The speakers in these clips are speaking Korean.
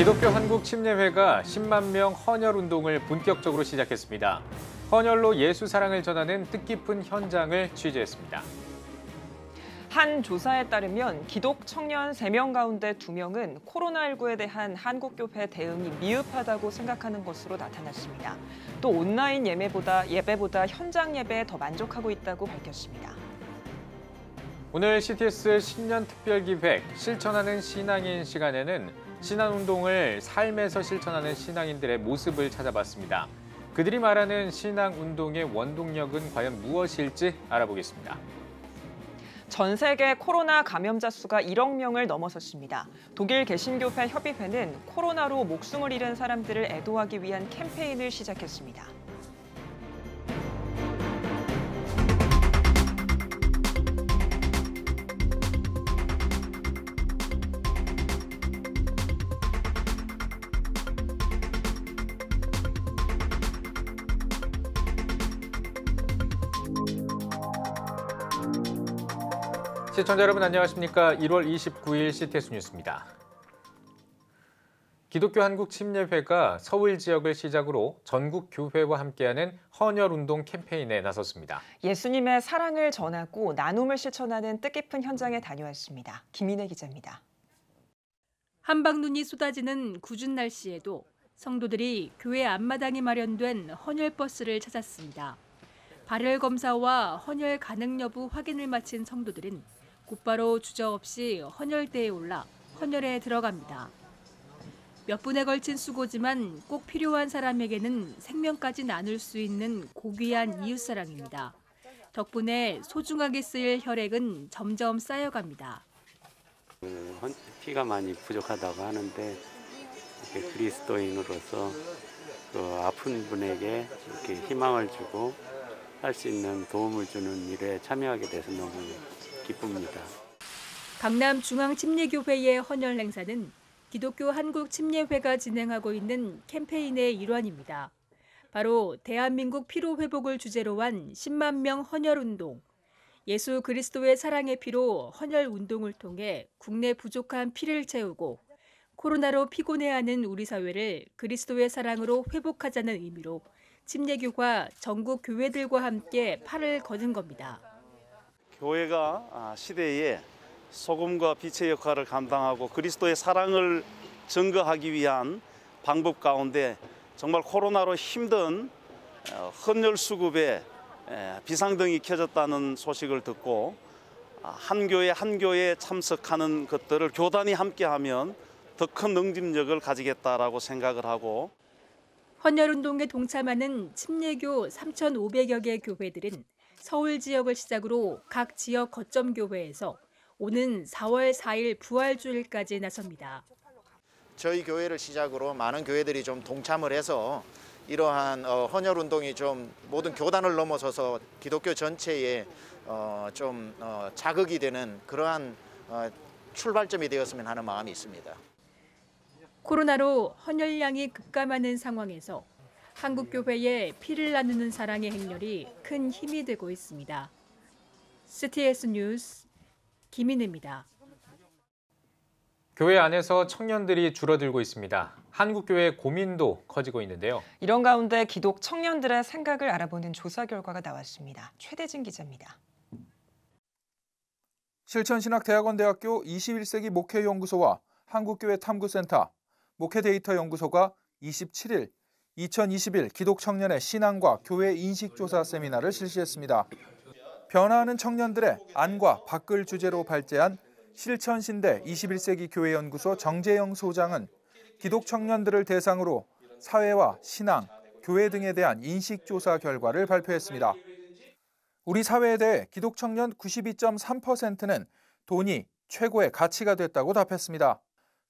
기독교 한국침례회가 10만 명 헌혈 운동을 본격적으로 시작했습니다. 헌혈로 예수 사랑을 전하는 뜻깊은 현장을 취재했습니다. 한 조사에 따르면 기독 청년 3명 가운데 2명은 코로나19에 대한 한국교회 대응이 미흡하다고 생각하는 것으로 나타났습니다. 또 온라인 예배보다, 예배보다 현장 예배에 더 만족하고 있다고 밝혔습니다. 오늘 CTS 1 0년 특별기획 실천하는 신앙인 시간에는 신앙운동을 삶에서 실천하는 신앙인들의 모습을 찾아봤습니다. 그들이 말하는 신앙운동의 원동력은 과연 무엇일지 알아보겠습니다. 전 세계 코로나 감염자 수가 1억 명을 넘어섰습니다. 독일 개신교회 협의회는 코로나로 목숨을 잃은 사람들을 애도하기 위한 캠페인을 시작했습니다. 시청자 여러분 안녕하십니까. 1월 29일 CTS 뉴스입니다. 기독교 한국 침례회가 서울 지역을 시작으로 전국 교회와 함께하는 헌혈 운동 캠페인에 나섰습니다. 예수님의 사랑을 전하고 나눔을 실천하는 뜻깊은 현장에 다녀왔습니다. 김인혜 기자입니다. 한방눈이 쏟아지는 궂은 날씨에도 성도들이 교회 앞마당에 마련된 헌혈 버스를 찾았습니다. 발열 검사와 헌혈 가능 여부 확인을 마친 성도들은 곧바로 주저없이 헌혈대에 올라 헌혈에 들어갑니다. 몇 분에 걸친 수고지만 꼭 필요한 사람에게는 생명까지 나눌 수 있는 고귀한 이웃사랑입니다. 덕분에 소중하게 쓰일 혈액은 점점 쌓여갑니다. 피가 많이 부족하다고 하는데 그리스도인으로서 그 아픈 분에게 이렇게 희망을 주고 할 수 있는 도움을 주는 일에 참여하게 돼서 너무 기쁩니다. 강남 중앙침례교회의 헌혈 행사는 기독교 한국침례회가 진행하고 있는 캠페인의 일환입니다. 바로 대한민국 피로 회복을 주제로 한 10만 명 헌혈 운동. 예수 그리스도의 사랑의 피로 헌혈 운동을 통해 국내 부족한 피를 채우고 코로나로 피곤해하는 우리 사회를 그리스도의 사랑으로 회복하자는 의미로 침례교가 전국 교회들과 함께 팔을 걷은 겁니다. 교회가 아, 시대에 소금과 빛의 역할을 감당하고 그리스도의 사랑을 증거하기 위한 방법 가운데 정말 코로나로 힘든 어, 헌혈 수급에 비상등이 켜졌다는 소식을 듣고 아, 한 교회 한 교회에 참석하는 것들을 교단이 함께하면 더 큰 능집력을 가지겠다라고 생각을 하고 헌혈운동에 동참하는 침례교 3,500여 개 교회들은 서울 지역을 시작으로 각 지역 거점 교회에서 오는 4월 4일 부활주일까지 나섭니다. 저희 교회를 시작으로 많은 교회들이 좀 동참을 해서 이러한 어, 헌혈 운동이 좀 모든 교단을 넘어서서 기독교 전체에 어, 좀 어, 자극이 되는 그러한 출발점이 되었으면 하는 마음이 있습니다. 코로나로 헌혈량이 급감하는 상황에서 한국교회의 피를 나누는 사랑의 행렬이 큰 힘이 되고 있습니다. CTS 뉴스 김인혜입니다. 교회 안에서 청년들이 줄어들고 있습니다. 한국교회 고민도 커지고 있는데요. 이런 가운데 기독 청년들의 생각을 알아보는 조사 결과가 나왔습니다. 최대진 기자입니다. 실천신학대학원대학교 21세기 목회연구소와 한국교회 탐구센터, 목회데이터연구소가 27일 2021 기독청년의 신앙과 교회 인식조사 세미나를 실시했습니다. 변화하는 청년들의 안과 밖을 주제로 발제한 실천신대 21세기 교회연구소 정재영 소장은 기독 청년들을 대상으로 사회와 신앙, 교회 등에 대한 인식조사 결과를 발표했습니다. 우리 사회에 대해 기독 청년 92.3%는 돈이 최고의 가치가 됐다고 답했습니다.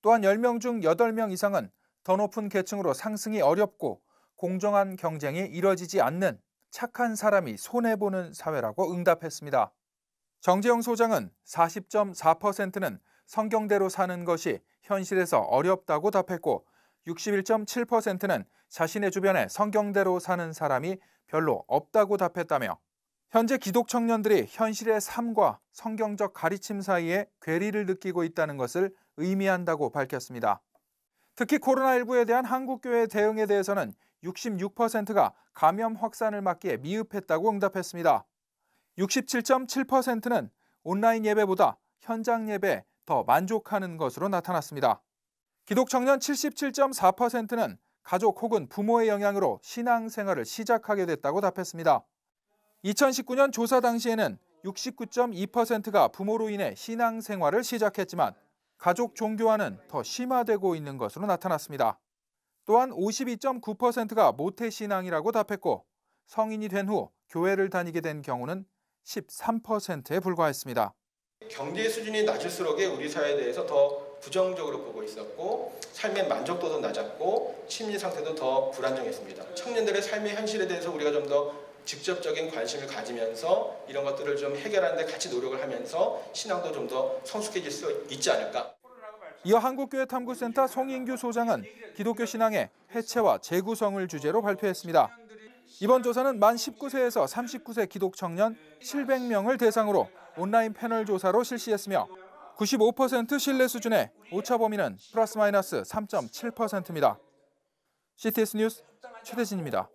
또한 10명 중 8명 이상은 더 높은 계층으로 상승이 어렵고 공정한 경쟁이 이뤄지지 않는 착한 사람이 손해보는 사회라고 응답했습니다. 정재영 소장은 40.4%는 성경대로 사는 것이 현실에서 어렵다고 답했고 61.7%는 자신의 주변에 성경대로 사는 사람이 별로 없다고 답했다며 현재 기독 청년들이 현실의 삶과 성경적 가르침 사이에 괴리를 느끼고 있다는 것을 의미한다고 밝혔습니다. 특히 코로나19에 대한 한국교회 대응에 대해서는 66%가 감염 확산을 막기에 미흡했다고 응답했습니다. 67.7%는 온라인 예배보다 현장 예배더 만족하는 것으로 나타났습니다. 기독 청년 77.4%는 가족 혹은 부모의 영향으로 신앙생활을 시작하게 됐다고 답했습니다. 2019년 조사 당시에는 69.2%가 부모로 인해 신앙생활을 시작했지만 가족 종교화는 더 심화되고 있는 것으로 나타났습니다. 또한 52.9%가 모태 신앙이라고 답했고 성인이 된 후 교회를 다니게 된 경우는 13%에 불과했습니다. 경제 수준이 낮을수록 우리 사회에 대해서 더 부정적으로 보고 있었고 삶의 만족도도 낮았고 심리 상태도 더 불안정했습니다. 청년들의 삶의 현실에 대해서 우리가 좀더 직접적인 관심을 가지면서 이런 것들을 좀 해결하는데 같이 노력을 하면서 신앙도 좀 더 성숙해질 수 있지 않을까. 이어 한국교회 탐구센터 송인규 소장은 기독교 신앙의 해체와 재구성을 주제로 발표했습니다. 이번 조사는 만 19세에서 39세 기독 청년 700명을 대상으로 온라인 패널 조사로 실시했으며 95% 신뢰 수준의 오차 범위는 플러스 마이너스 3.7%입니다. CTS 뉴스 최대진입니다.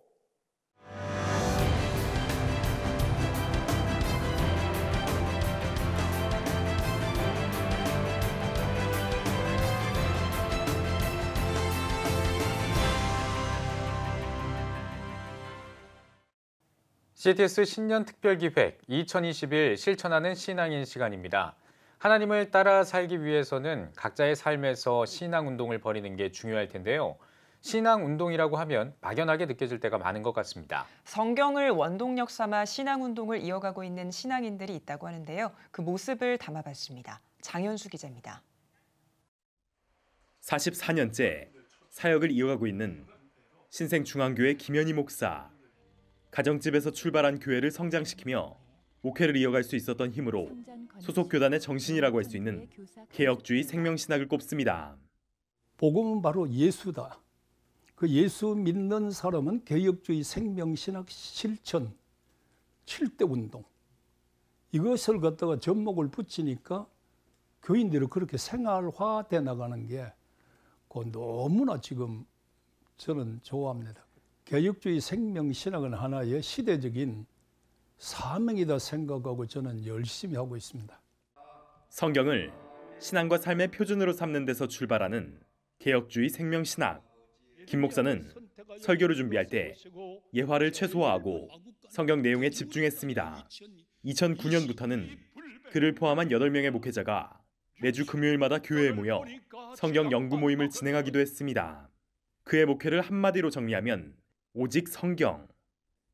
CTS 신년 특별기획 2021 실천하는 신앙인 시간입니다. 하나님을 따라 살기 위해서는 각자의 삶에서 신앙 운동을 벌이는 게 중요할 텐데요. 신앙 운동이라고 하면 막연하게 느껴질 때가 많은 것 같습니다. 성경을 원동력 삼아 신앙 운동을 이어가고 있는 신앙인들이 있다고 하는데요. 그 모습을 담아봤습니다. 장현수 기자입니다. 44년째 사역을 이어가고 있는 신생중앙교회 김현희 목사. 가정집에서 출발한 교회를 성장시키며 목회를 이어갈 수 있었던 힘으로 소속 교단의 정신이라고 할 수 있는 개혁주의 생명신학을 꼽습니다. 복음은 바로 예수다. 그 예수 믿는 사람은 개혁주의 생명신학 실천 7대 운동 이것을 갖다가 접목을 붙이니까 교인들이 그렇게 생활화돼 나가는 게 너무나 지금 저는 좋아합니다. 개혁주의 생명신학은 하나의 시대적인 사명이다 생각하고 저는 열심히 하고 있습니다. 성경을 신앙과 삶의 표준으로 삼는 데서 출발하는 개혁주의 생명신학. 김 목사는 설교를 준비할 때 예화를 최소화하고 성경 내용에 집중했습니다. 2009년부터는 그를 포함한 8명의 목회자가 매주 금요일마다 교회에 모여 성경 연구 모임을 진행하기도 했습니다. 그의 목회를 한마디로 정리하면 오직 성경.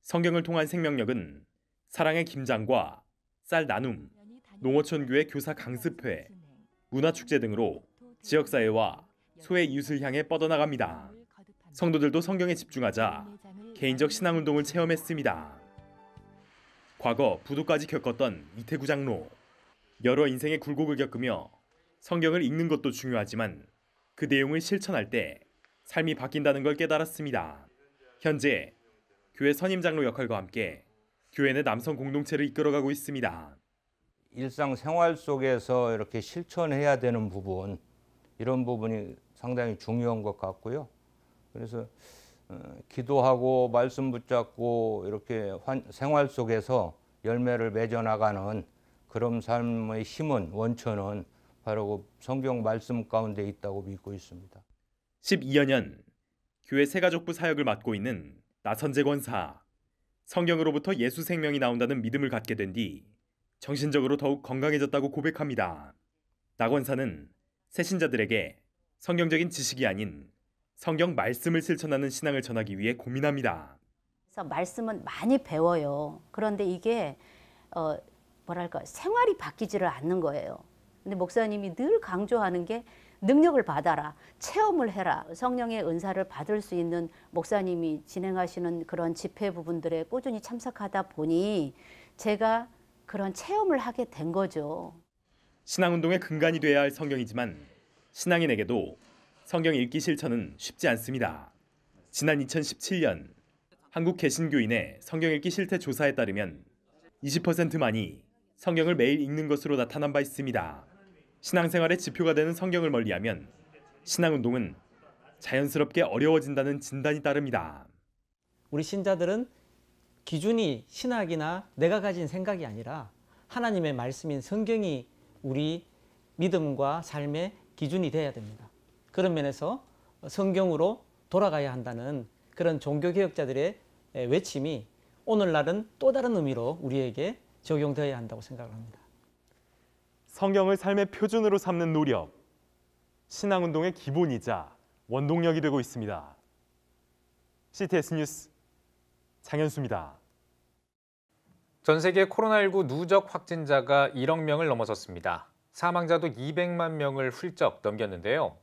성경을 통한 생명력은 사랑의 김장과 쌀 나눔, 농어촌교회 교사 강습회, 문화축제 등으로 지역사회와 소외 이웃을 향해 뻗어나갑니다. 성도들도 성경에 집중하자 개인적 신앙운동을 체험했습니다. 과거 부도까지 겪었던 이태구 장로. 여러 인생의 굴곡을 겪으며 성경을 읽는 것도 중요하지만 그 내용을 실천할 때 삶이 바뀐다는 걸 깨달았습니다. 현재 교회 선임 장로 역할과 함께 교회 내 남성 공동체를 이끌어가고 있습니다. 일상생활 속에서 이렇게 실천해야 되는 부분 이런 부분이 상당히 중요한 것 같고요. 그래서 어, 기도하고 말씀 붙잡고 이렇게 생활 속에서 열매를 맺어 나가는 그런 삶의 힘은 원천은 바로 그 성경 말씀 가운데 있다고 믿고 있습니다. 12여 년 교회 세가족부 사역을 맡고 있는 나선재 권사. 성경으로부터 예수 생명이 나온다는 믿음을 갖게 된 뒤 정신적으로 더욱 건강해졌다고 고백합니다. 나 권사는 새신자들에게 성경적인 지식이 아닌 성경 말씀을 실천하는 신앙을 전하기 위해 고민합니다. 그래서 말씀은 많이 배워요. 그런데 이게 어, 뭐랄까 생활이 바뀌지를 않는 거예요. 근데 목사님이 늘 강조하는 게 능력을 받아라. 체험을 해라. 성령의 은사를 받을 수 있는 목사님이 진행하시는 그런 집회 부분들에 꾸준히 참석하다 보니 제가 그런 체험을 하게 된 거죠. 신앙운동의 근간이 돼야 할 성경이지만 신앙인에게도 성경 읽기 실천은 쉽지 않습니다. 지난 2017년 한국 개신교인의 성경 읽기 실태 조사에 따르면 20%만이 성경을 매일 읽는 것으로 나타난 바 있습니다. 신앙생활의 지표가 되는 성경을 멀리하면 신앙운동은 자연스럽게 어려워진다는 진단이 따릅니다. 우리 신자들은 기준이 신학이나 내가 가진 생각이 아니라 하나님의 말씀인 성경이 우리 믿음과 삶의 기준이 되어야 됩니다. 그런 면에서 성경으로 돌아가야 한다는 그런 종교개혁자들의 외침이 오늘날은 또 다른 의미로 우리에게 적용되어야 한다고 생각합니다. 성경을 삶의 표준으로 삼는 노력, 신앙운동의 기본이자 원동력이 되고 있습니다. CTS 뉴스 장현수입니다. 전 세계 코로나19 누적 확진자가 1억 명을 넘어섰습니다. 사망자도 200만 명을 훌쩍 넘겼는데요.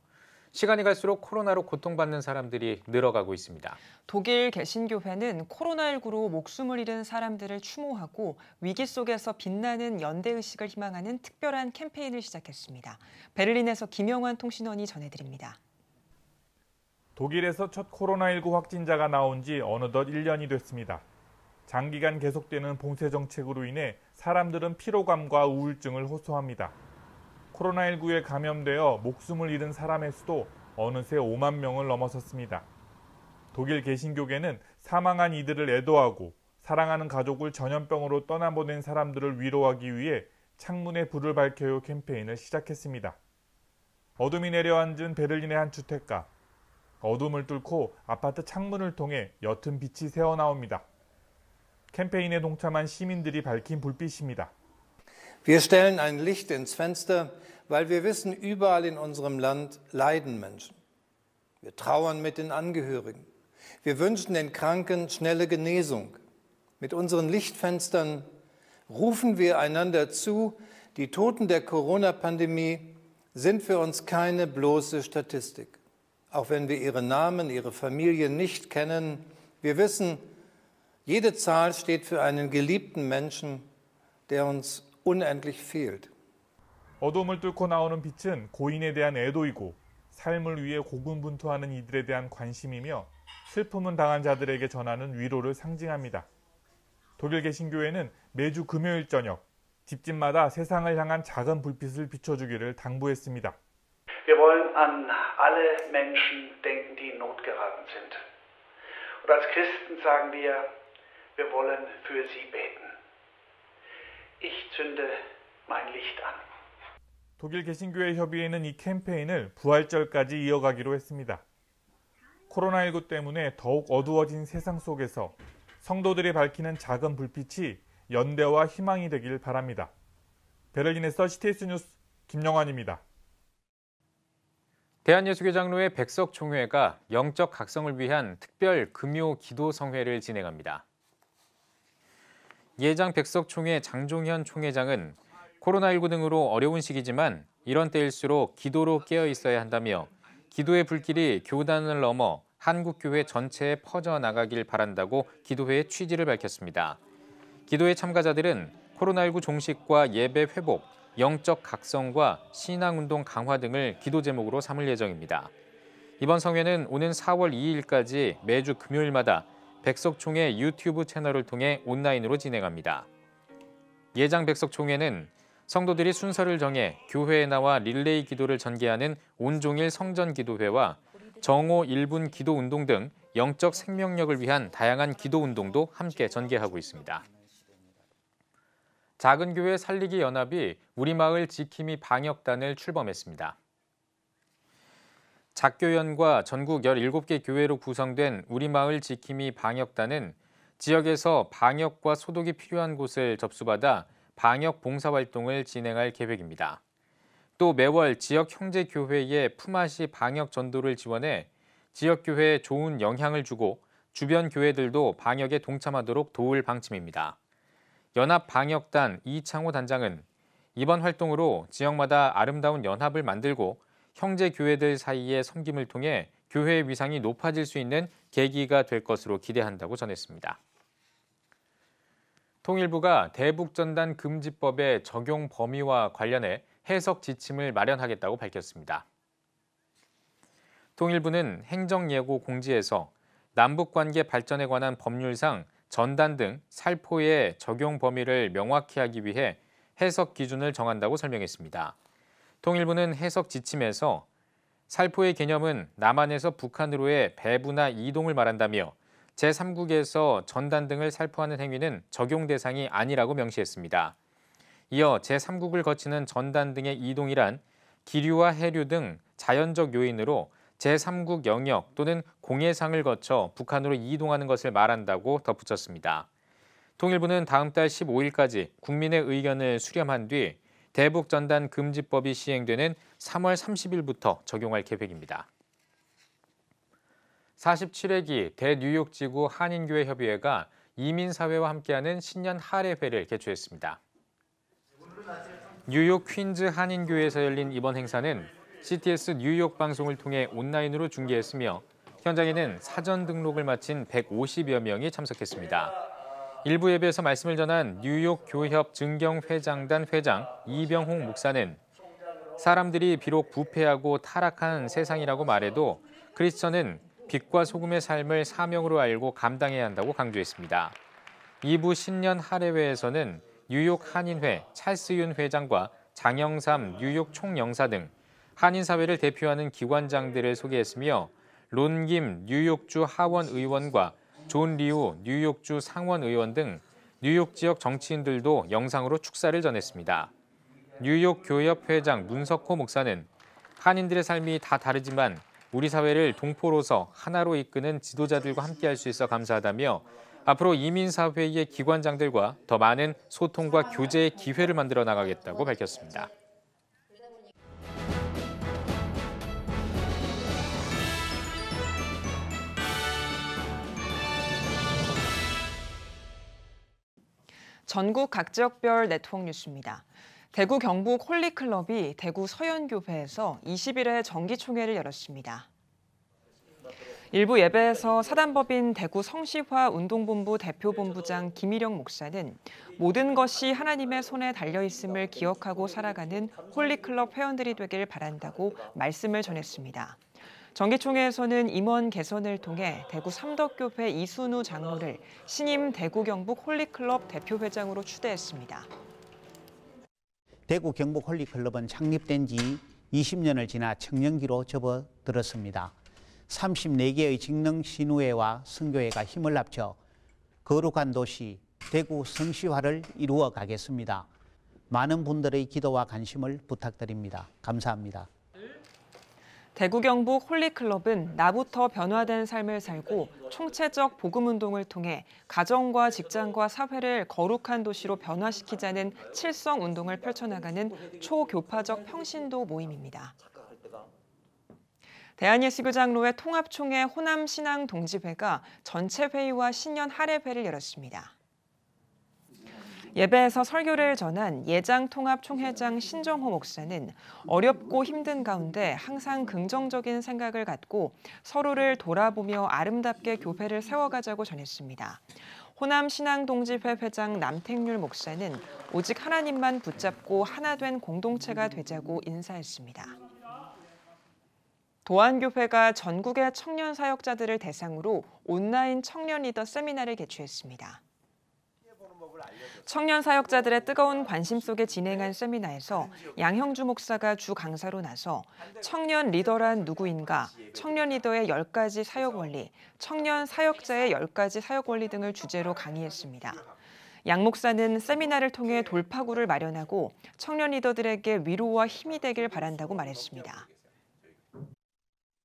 시간이 갈수록 코로나로 고통받는 사람들이 늘어가고 있습니다. 독일 개신교회는 코로나19로 목숨을 잃은 사람들을 추모하고 위기 속에서 빛나는 연대의식을 희망하는 특별한 캠페인을 시작했습니다. 베를린에서 김영환 통신원이 전해드립니다. 독일에서 첫 코로나19 확진자가 나온 지 어느덧 1년이 됐습니다. 장기간 계속되는 봉쇄 정책으로 인해 사람들은 피로감과 우울증을 호소합니다. 코로나19에 감염되어 목숨을 잃은 사람의 수도 어느새 5만 명을 넘어섰습니다. 독일 개신교계는 사망한 이들을 애도하고 사랑하는 가족을 전염병으로 떠나보낸 사람들을 위로하기 위해 창문에 불을 밝혀요 캠페인을 시작했습니다. 어둠이 내려앉은 베를린의 한 주택가. 어둠을 뚫고 아파트 창문을 통해 옅은 빛이 새어나옵니다. 캠페인에 동참한 시민들이 밝힌 불빛입니다. Wir stellen ein Licht ins Fenster, weil wir wissen, überall in unserem Land leiden Menschen. Wir trauern mit den Angehörigen. Wir wünschen den Kranken schnelle Genesung. Mit unseren Lichtfenstern rufen wir einander zu, die Toten der Corona-Pandemie sind für uns keine bloße Statistik. Auch wenn wir ihre Namen, ihre Familien nicht kennen, wir wissen, jede Zahl steht für einen geliebten Menschen, der uns unendlich fehlt. 어둠을 뚫고 나오는 빛은 고인에 대한 애도이고 삶을 위해 고군분투하는 이들에 대한 관심이며 슬픔은 당한 자들에게 전하는 위로를 상징합니다. 독일 개신교회는 매주 금요일 저녁 집집마다 세상을 향한 작은 불빛을 비춰주기를 당부했습니다. Wir wollen an alle Menschen denken, die in Not geraten sind. Und als Christen sagen wir, wir wollen für sie beten. Ich zünde mein Licht an. 독일 개신교회 협의회는 이 캠페인을 부활절까지 이어가기로 했습니다. 코로나19 때문에 더욱 어두워진 세상 속에서 성도들이 밝히는 작은 불빛이 연대와 희망이 되길 바랍니다. 베를린에서 c t 스 뉴스 김영환입니다. 대한예수교장로의 백석총회가 영적 각성을 위한 특별 금요 기도 성회를 진행합니다. 예장 백석 총회 장종현 총회장은 코로나19 등으로 어려운 시기지만 이런 때일수록 기도로 깨어 있어야 한다며 기도의 불길이 교단을 넘어 한국교회 전체에 퍼져나가길 바란다고 기도회의 취지를 밝혔습니다. 기도회 참가자들은 코로나19 종식과 예배 회복, 영적 각성과 신앙운동 강화 등을 기도 제목으로 삼을 예정입니다. 이번 성회는 오는 4월 2일까지 매주 금요일마다 백석총회 유튜브 채널을 통해 온라인으로 진행합니다. 예장 백석총회는 성도들이 순서를 정해 교회에 나와 릴레이 기도를 전개하는 온종일 성전 기도회와 정오 1분 기도 운동 등 영적 생명력을 위한 다양한 기도 운동도 함께 전개하고 있습니다. 작은 교회 살리기 연합이 우리 마을 지킴이 방역단을 출범했습니다. 작교연과 전국 17개 교회로 구성된 우리마을 지킴이 방역단은 지역에서 방역과 소독이 필요한 곳을 접수받아 방역 봉사활동을 진행할 계획입니다. 또 매월 지역 형제교회의 품앗이 방역 전도를 지원해 지역교회에 좋은 영향을 주고 주변 교회들도 방역에 동참하도록 도울 방침입니다. 연합방역단 이창호 단장은 이번 활동으로 지역마다 아름다운 연합을 만들고 형제 교회들 사이의 섬김을 통해 교회의 위상이 높아질 수 있는 계기가 될 것으로 기대한다고 전했습니다. 통일부가 대북전단 금지법의 적용 범위와 관련해 해석 지침을 마련하겠다고 밝혔습니다. 통일부는 행정예고 공지에서 남북관계 발전에 관한 법률상 전단 등 살포의 적용 범위를 명확히 하기 위해 해석 기준을 정한다고 설명했습니다. 통일부는 해석 지침에서 살포의 개념은 남한에서 북한으로의 배부나 이동을 말한다며 제3국에서 전단 등을 살포하는 행위는 적용 대상이 아니라고 명시했습니다. 이어 제3국을 거치는 전단 등의 이동이란 기류와 해류 등 자연적 요인으로 제3국 영역 또는 공해상을 거쳐 북한으로 이동하는 것을 말한다고 덧붙였습니다. 통일부는 다음 달 15일까지 국민의 의견을 수렴한 뒤 대북전단 금지법이 시행되는 3월 30일부터 적용할 계획입니다. 47회기 대뉴욕 지구 한인교회 협의회가 이민사회와 함께하는 신년 할례회를 개최했습니다. 뉴욕 퀸즈 한인교회에서 열린 이번 행사는 CTS 뉴욕 방송을 통해 온라인으로 중계했으며 현장에는 사전 등록을 마친 150여 명이 참석했습니다. 일부 예배에서 말씀을 전한 뉴욕 교협 증경회장단 회장 이병홍 목사는 사람들이 비록 부패하고 타락한 세상이라고 말해도 크리스천은 빛과 소금의 삶을 사명으로 알고 감당해야 한다고 강조했습니다. 2부 신년 할례회에서는 뉴욕 한인회 찰스윤 회장과 장영삼 뉴욕 총영사 등 한인 사회를 대표하는 기관장들을 소개했으며 론김 뉴욕주 하원 의원과 존리우 뉴욕주 상원 의원 등 뉴욕 지역 정치인들도 영상으로 축사를 전했습니다. 뉴욕 교협 회장 문석호 목사는 한인들의 삶이 다 다르지만 우리 사회를 동포로서 하나로 이끄는 지도자들과 함께할 수 있어 감사하다며 앞으로 이민사회의 기관장들과 더 많은 소통과 교제의 기회를 만들어 나가겠다고 밝혔습니다. 전국 각 지역별 네트워크 뉴스입니다. 대구 경북 홀리클럽이 대구 서현교회에서 20일에 정기총회를 열었습니다. 일부 예배에서 사단법인 대구 성시화 운동본부 대표본부장 김일영 목사는 모든 것이 하나님의 손에 달려있음을 기억하고 살아가는 홀리클럽 회원들이 되길 바란다고 말씀을 전했습니다. 정기총회에서는 임원 개선을 통해 대구 삼덕교회 이순우 장로를 신임 대구 경북 홀리클럽 대표회장으로 추대했습니다. 대구 경북 홀리클럽은 창립된 지 20년을 지나 청년기로 접어들었습니다. 34개의 직능 신우회와 선교회가 힘을 합쳐 거룩한 도시 대구 성시화를 이루어 가겠습니다. 많은 분들의 기도와 관심을 부탁드립니다. 감사합니다. 대구 경북 홀리클럽은 나부터 변화된 삶을 살고 총체적 복음 운동을 통해 가정과 직장과 사회를 거룩한 도시로 변화시키자는 칠성 운동을 펼쳐나가는 초교파적 평신도 모임입니다. 대한예수교장로회 통합총회 호남신앙동지회가 전체 회의와 신년 할애회를 열었습니다. 예배에서 설교를 전한 예장통합총회장 신정호 목사는 어렵고 힘든 가운데 항상 긍정적인 생각을 갖고 서로를 돌아보며 아름답게 교회를 세워가자고 전했습니다. 호남 신앙동지회 회장 남택률 목사는 오직 하나님만 붙잡고 하나 된 공동체가 되자고 인사했습니다. 도안교회가 전국의 청년 사역자들을 대상으로 온라인 청년 리더 세미나를 개최했습니다. 청년 사역자들의 뜨거운 관심 속에 진행한 세미나에서 양형주 목사가 주 강사로 나서 청년 리더란 누구인가, 청년 리더의 10가지 사역 원리, 청년 사역자의 10가지 사역 원리 등을 주제로 강의했습니다. 양 목사는 세미나를 통해 돌파구를 마련하고 청년 리더들에게 위로와 힘이 되길 바란다고 말했습니다.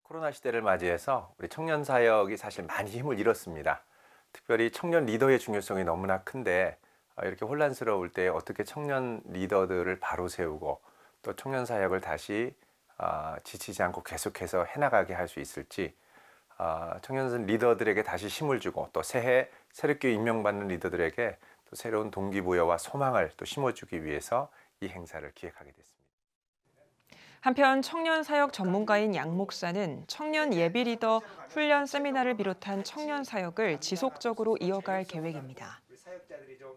코로나 시대를 맞이해서 우리 청년 사역이 사실 많이 힘을 잃었습니다. 특별히 청년 리더의 중요성이 너무나 큰데 아, 이렇게 혼란스러울 때 어떻게 청년 리더들을 바로 세우고 또 청년 사역을 다시 아, 지치지 않고 계속해서 해나가게 할 수 있을지 아, 청년 리더들에게 다시 힘을 주고 또 새해 새롭게 임명받는 리더들에게 또 새로운 동기부여와 소망을 또 심어주기 위해서 이 행사를 기획하게 됐습니다. 한편 청년 사역 전문가인 양 목사는 청년 예비 리더 훈련 세미나를 비롯한 청년 사역을 지속적으로 이어갈 계획입니다. 사역자들이 좀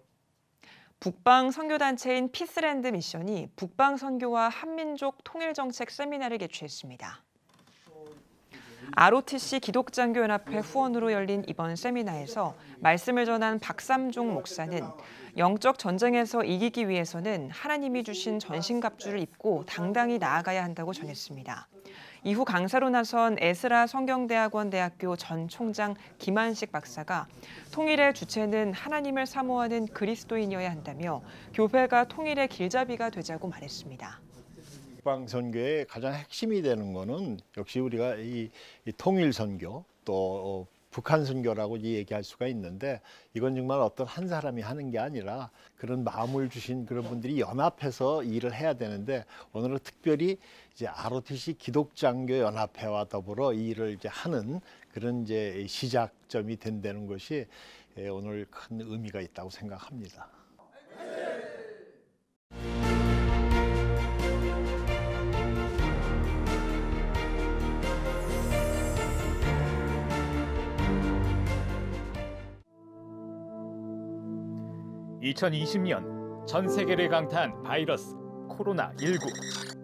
북방 선교단체인 피스랜드 미션이 북방 선교와 한민족 통일정책 세미나를 개최했습니다. ROTC 기독장교연합회 후원으로 열린 이번 세미나에서 말씀을 전한 박삼종 목사는 영적 전쟁에서 이기기 위해서는 하나님이 주신 전신갑주를 입고 당당히 나아가야 한다고 전했습니다. 이후 강사로 나선 에스라 성경대학원 대학교 전 총장 김한식 박사가 통일의 주체는 하나님을 사모하는 그리스도인이어야 한다며 교회가 통일의 길잡이가 되자고 말했습니다. 북방 선교의 가장 핵심이 되는 것은 역시 우리가 이, 이 통일 선교 또 어, 북한 선교라고 얘기할 수가 있는데 이건 정말 어떤 한 사람이 하는 게 아니라 그런 마음을 주신 그런 분들이 연합해서 일을 해야 되는데 오늘은 특별히 이제 ROTC 기독장교 연합회와 더불어 이 일을 이제 하는 그런 이제 시작점이 된다는 것이 예, 오늘 큰 의미가 있다고 생각합니다. (2020년) 전 세계를 강타한 바이러스 코로나 (19)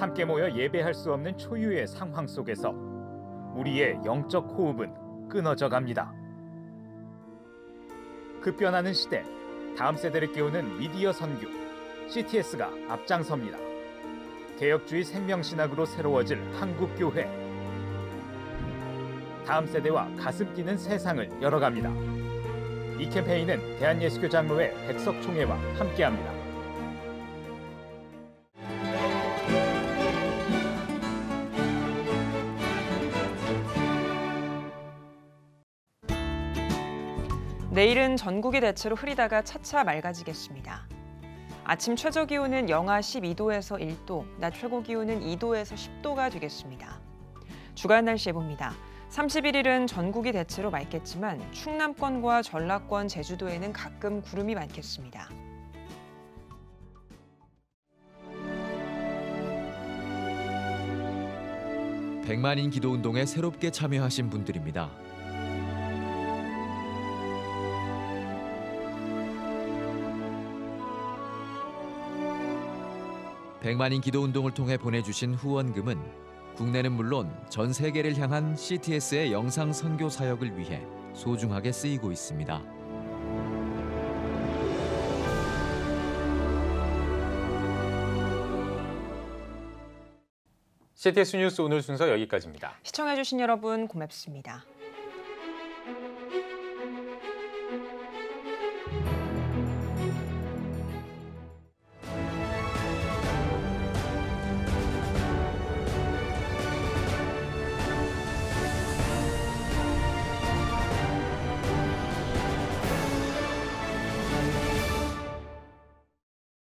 함께 모여 예배할 수 없는 초유의 상황 속에서 우리의 영적 호흡은 끊어져 갑니다. 급변하는 시대, 다음 세대를 깨우는 미디어 선교, CTS가 앞장섭니다. 개혁주의 생명신학으로 새로워질 한국교회. 다음 세대와 가슴 뛰는 세상을 열어갑니다. 이 캠페인은 대한예수교 장로회 백석총회와 함께합니다. 내일은 전국이 대체로 흐리다가 차차 맑아지겠습니다. 아침 최저 기온은 영하 12도에서 1도, 낮 최고 기온은 2도에서 10도가 되겠습니다. 주간 날씨 예보입니다. 31일은 전국이 대체로 맑겠지만 충남권과 전라권, 제주도에는 가끔 구름이 많겠습니다. 백만인 기도 운동에 새롭게 참여하신 분들입니다. 백만인 기도 운동을 통해 보내주신 후원금은 국내는 물론 전 세계를 향한 CTS의 영상 선교 사역을 위해 소중하게 쓰이고 있습니다. CTS 뉴스 오늘 순서 여기까지입니다. 시청해주신 여러분 고맙습니다.